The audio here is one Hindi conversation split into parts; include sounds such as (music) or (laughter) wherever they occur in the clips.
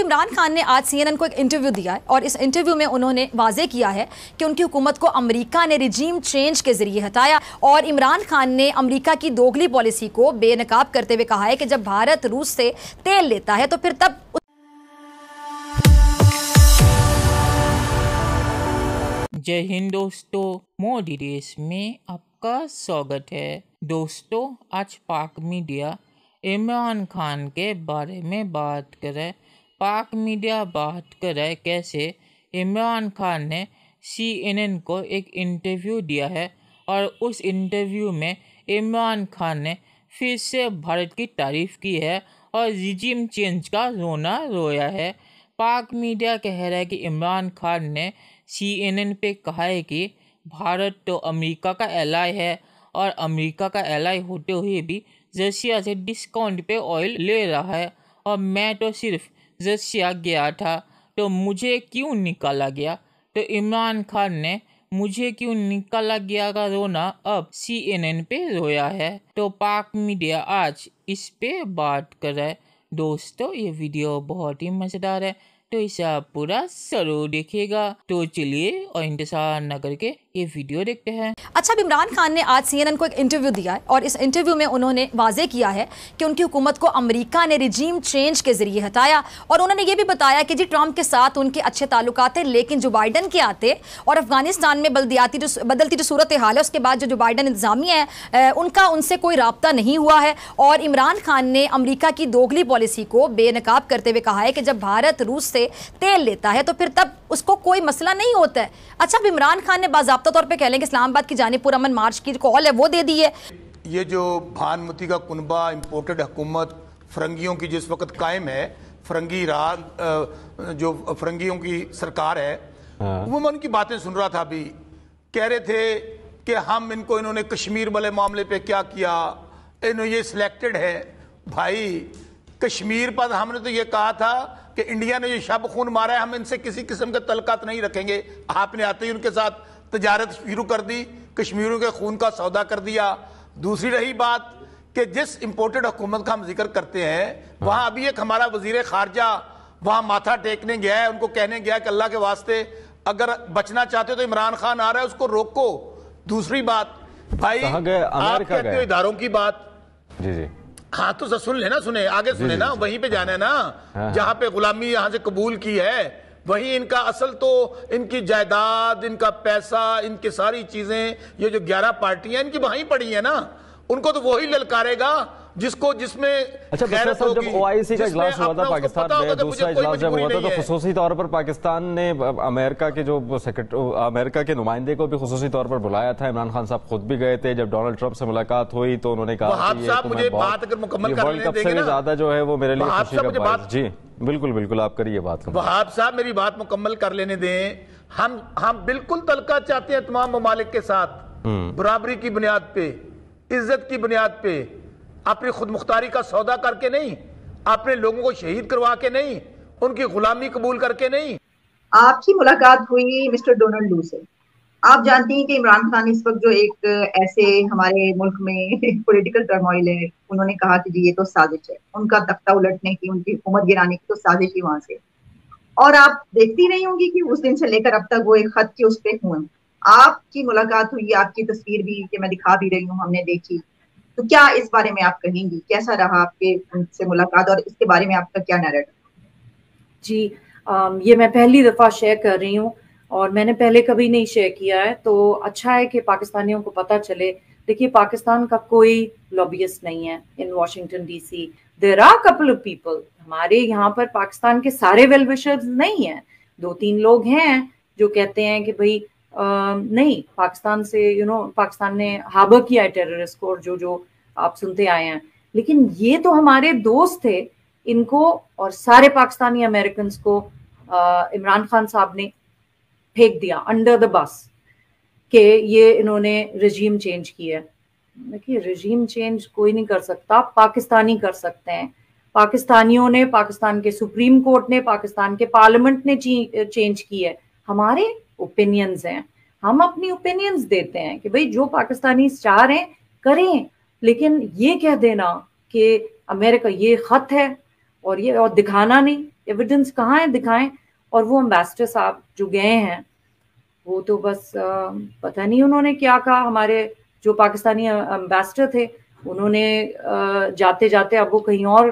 इमरान खान ने आज सीएनएन को एक इंटरव्यू दिया है और इस इंटरव्यू में उन्होंने वाजे किया है कि उनकी हुकूमत को अमरीका ने रिजीम चेंज के जरिए हटाया और इमरान खान ने अमरीका की दोगली पॉलिसी को बेनकाब करते हुए कहा है कि जब भारत रूस से तेल लेता है तो फिर तब जय हिंद दोस्तों मोदी देश में आपका स्वागत है दोस्तों आज पाक मीडिया इमरान खान के बारे में बात करें पाक मीडिया बात कर रहा है कैसे इमरान खान ने सी को एक इंटरव्यू दिया है और उस इंटरव्यू में इमरान खान ने फिर से भारत की तारीफ की है और रिजिम चेंज का रोना रोया है पाक मीडिया कह रहा है कि इमरान खान ने सी पे कहा है कि भारत तो अमेरिका का एलाई है और अमेरिका का एलाई होते हुए भी रसिया से डिस्काउंट पे ऑयल ले रहा है और मैं तो सिर्फ रसिया गया था तो मुझे क्यों निकाला गया तो इमरान खान ने मुझे क्यों निकाला गया का रोना अब सी एन एन पे रोया है तो पाक मीडिया आज इस पे बात कर रहा है दोस्तों ये वीडियो बहुत ही मज़ेदार है तो इसे आप पूरा जरूर देखिएगा तो चलिए और इंतजार न करके ये वीडियो देखते हैं अच्छा अब इमरान खान ने आज सीएनएन को एक इंटरव्यू दिया है और इस इंटरव्यू में उन्होंने वाजे किया है कि उनकी हुकूमत को अमेरिका ने रिजीम चेंज के जरिए हटाया और उन्होंने ये भी बताया कि जी ट्रंप के साथ उनके अच्छे ताल्लुक थे लेकिन जो बाइडन के आते और अफगानिस्तान में बल्दियाती जो बदलती जो सूरत हाल है उसके बाद जो जो बाइडन इंतजामिया है उनका उनसे कोई रबता नहीं हुआ है और इमरान खान ने अमरीका की दोगली पॉलिसी को बेनकाब करते हुए कहा है कि जब भारत रूस से तेल लेता है तो फिर तब उसको कोई मसला नहीं होता है अच्छा अब इमरान खान ने बाबा पुख्ता तौर पर कह लें कि इस्लामाबाद की जाने पुरमन मार्च की कॉल है वो दे दी है ये जो भानमती का कुनबा इम्पोर्टेड हुकूमत फरंगियों की जिस वक्त कायम है फरंगी राग जो फरंगियों की सरकार है हाँ। वो मैं उनकी बातें सुन रहा था अभी कह रहे थे कि हम इनको इन्होंने कश्मीर वाले मामले पे क्या किया इन्होंने ये सिलेक्टेड है भाई कश्मीर पर हमने तो ये कहा था कि इंडिया ने जो शब खून मारा है हम इनसे किसी किस्म का तलकात नहीं रखेंगे आपने आते ही उनके साथ तजारत शुरू कर दी कश्मीरों के खून का सौदा कर दिया दूसरी रही बात कि जिस इम्पोर्टेड हुकूमत का हम जिक्र करते हैं वहाँ अभी एक हमारा वजीर खारजा वहाँ माथा टेकने गया है उनको कहने गया कि अल्लाह के वास्ते अगर बचना चाहते हो तो इमरान खान आ रहा है उसको रोको दूसरी बात भाई आप कहते हो इधारों की बात जी जी हाँ तो सर सुन लेना सुने आगे सुने ना वहीं पे जाना है ना हाँ, हाँ। जहाँ पे गुलामी यहाँ से कबूल की है वही इनका असल तो इनकी जायदाद इनका पैसा इनकी सारी चीजें ये जो ग्यारह पार्टियां इनकी वहीं पड़ी है ना उनको तो वही ललकारेगा जिसको जिसमें अच्छा जब ओआईसी का इजलास हुआ था पाकिस्तान में तो दूसरा इजलास जब हुआ था तो खसूसी तौर पर पाकिस्तान ने अमेरिका के जो सेक्रेटरी अमेरिका के नुमाइंदे को भी खसूसी तौर पर बुलाया था इमरान खान साहब खुद भी गए थे जब डोनाल्ड ट्रंप से मुलाकात हुई तो उन्होंने कहा से ज्यादा जो है वो मेरे लिए जी बिल्कुल बिल्कुल आप करिए बात वहाब साहब मेरी बात मुकम्मल कर लेने दें हम हम बिल्कुल तलका चाहते हैं तमाम ममालिक के साथ हम्म। बराबरी की बुनियाद पे इज्जत की बुनियाद पर अपनी खुद मुख्तारी का सौदा करके नहीं अपने लोगों को शहीद करवा के नहीं उनकी गुलामी कबूल करके नहीं आपकी मुलाकात हुई मिस्टर डोनाल्ड लू से आप जानती हैं कि इमरान खान इस वक्त जो एक ऐसे हमारे मुल्क में पॉलिटिकल (laughs) टर्मोइल है उन्होंने कहा कि जी ये तो साजिश है उनका तख्ता उलटने की उनकी हुकूमत गिराने की तो साजिश ही वहां से और आप देखती नहीं होंगी कि उस दिन से लेकर अब तक वो एक खत के उस पर हुए आपकी मुलाकात हुई आपकी तस्वीर भी कि मैं दिखा भी रही हूँ हमने देखी तो क्या इस बारे में आप कहेंगी कैसा रहा आपके उनसे मुलाकात और इसके बारे में आपका क्या नैरेटिव जी आम, ये मैं पहली दफा शेयर कर रही हूँ और मैंने पहले कभी नहीं शेयर किया है तो अच्छा है कि पाकिस्तानियों को पता चले देखिए पाकिस्तान का कोई लॉबियस्ट नहीं है in Washington DC there are couple of people हमारे यहाँ पर पाकिस्तान के सारे वेलविशर्स नहीं है दो तीन लोग हैं जो कहते हैं कि भाई नहीं पाकिस्तान से you you know know, Pakistan ने हाबर किया है टेररिस्ट को और जो जो आप सुनते आए हैं लेकिन ये तो हमारे दोस्त थे इनको और सारे पाकिस्तानी अमेरिकन को इमरान खान साहब ने फेंक दिया अंडर द बस के ये इन्होंने रजीम चेंज किया है देखिए रजीम चेंज कोई नहीं कर सकता पाकिस्तानी कर सकते हैं पाकिस्तानियों ने पाकिस्तान के सुप्रीम कोर्ट ने पाकिस्तान के पार्लियामेंट ने चेंज की है हमारे ओपिनियंस हैं हम अपनी ओपिनियंस देते हैं कि भाई जो पाकिस्तानी चाह रहे हैं करें लेकिन ये कह देना कि अमेरिका ये खत है और ये और दिखाना नहीं एविडेंस कहाँ है दिखाएं और वो अम्बेसडर साहब जो गए हैं वो तो बस पता नहीं उन्होंने क्या कहा हमारे जो पाकिस्तानी अम्बेसडर थे उन्होंने जाते जाते अब वो कहीं और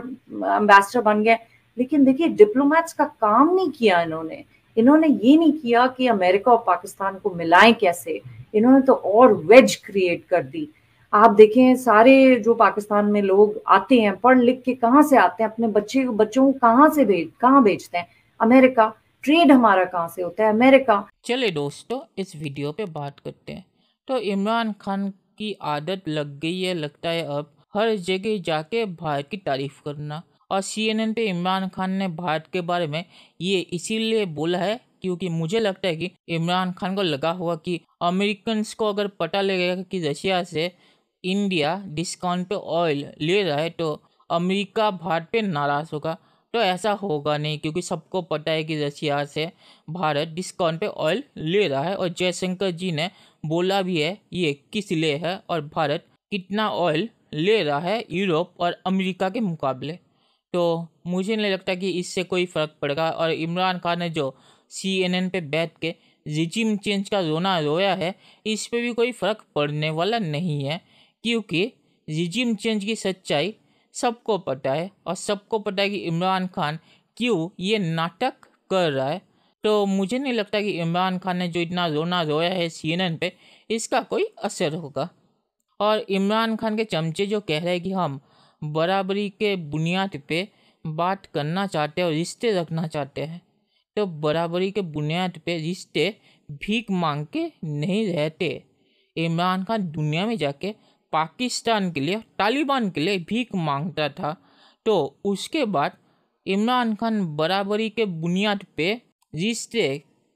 अम्बेसडर बन गए लेकिन देखिए डिप्लोमेट्स का काम नहीं किया इन्होंने इन्होंने ये नहीं किया कि अमेरिका और पाकिस्तान को मिलाएं कैसे इन्होंने तो और वेज क्रिएट कर दी आप देखें सारे जो पाकिस्तान में लोग आते हैं पढ़ लिख के कहाँ से आते हैं अपने बच्चे बच्चों को कहाँ से भेज कहाँ भेजते हैं अमेरिका ट्रेड हमारा कहाँ से होता है अमेरिका चले दोस्तों इस वीडियो पे बात करते हैं तो इमरान खान की आदत लग गई है लगता है अब हर जगह जाके भारत की तारीफ करना और सीएनएन पे इमरान खान ने भारत के बारे में ये इसीलिए बोला है क्योंकि मुझे लगता है कि इमरान खान को लगा होगा कि अमेरिकन को अगर पता लगेगा कि रशिया से इंडिया डिस्काउंट पे ऑयल ले रहा है तो अमेरिका भारत पे नाराज़ होगा तो ऐसा होगा नहीं क्योंकि सबको पता है कि रशिया से भारत डिस्काउंट पे ऑयल ले रहा है और जयशंकर जी ने बोला भी है ये किस लिए है और भारत कितना ऑयल ले रहा है यूरोप और अमेरिका के मुकाबले तो मुझे नहीं लगता कि इससे कोई फ़र्क पड़ेगा और इमरान खान ने जो सी एन एन पर बैठ के रिजिम चेंज का रोना रोया है इस पर भी कोई फ़र्क पड़ने वाला नहीं है क्योंकि रिजिम चेंज की सच्चाई सबको पता है और सबको पता है कि इमरान खान क्यों ये नाटक कर रहा है तो मुझे नहीं लगता कि इमरान खान ने जो इतना रोना रोया है सी एन एन पर इसका कोई असर होगा और इमरान खान के चमचे जो कह रहे हैं कि हम बराबरी के बुनियाद पे बात करना चाहते हैं और रिश्ते रखना चाहते हैं तो बराबरी के बुनियाद पे रिश्ते भीख मांग के नहीं रहते इमरान खान दुनिया में जाके पाकिस्तान के लिए तालिबान के लिए भीख मांगता था तो उसके बाद इमरान खान बराबरी के बुनियाद पे रिश्ते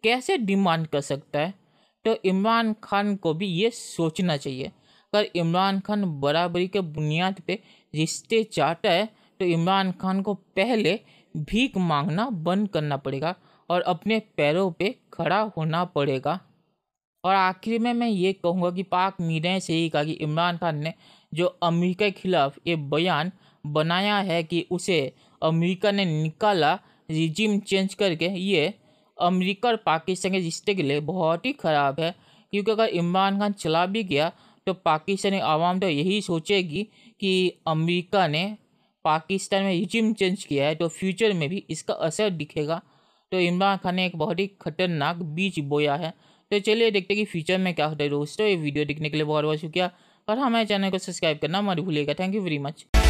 कैसे डिमांड कर सकता है तो इमरान खान को भी ये सोचना चाहिए कर इमरान खान बराबरी के बुनियाद पे रिश्ते चाहता है तो इमरान खान को पहले भीख मांगना बंद करना पड़ेगा और अपने पैरों पे खड़ा होना पड़ेगा और आखिर में मैं ये कहूँगा कि पाक मीडिया से ही कहा कि इमरान खान ने जो अमेरिका के ख़िलाफ़ ये बयान बनाया है कि उसे अमेरिका ने निकाला रिजिम चेंज करके ये अमेरिका और पाकिस्तान के रिश्ते के लिए बहुत ही ख़राब है क्योंकि अगर इमरान खान चला भी गया तो पाकिस्तानी आवाम तो यही सोचेगी कि अमेरिका ने पाकिस्तान में रिजिम चेंज किया है तो फ्यूचर में भी इसका असर दिखेगा तो इमरान खान ने एक बहुत ही खतरनाक बीच बोया है तो चलिए देखते हैं कि फ्यूचर में क्या होता है दोस्तों ये वीडियो देखने के लिए बहुत बहुत शुक्रिया और हमारे चैनल को सब्सक्राइब करना मत भूलिएगा थैंक यू वेरी मच